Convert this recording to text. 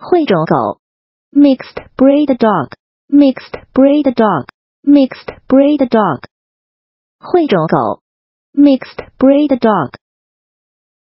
mixed breed dog，mixed breed dog，mixed breed mixed breed dog。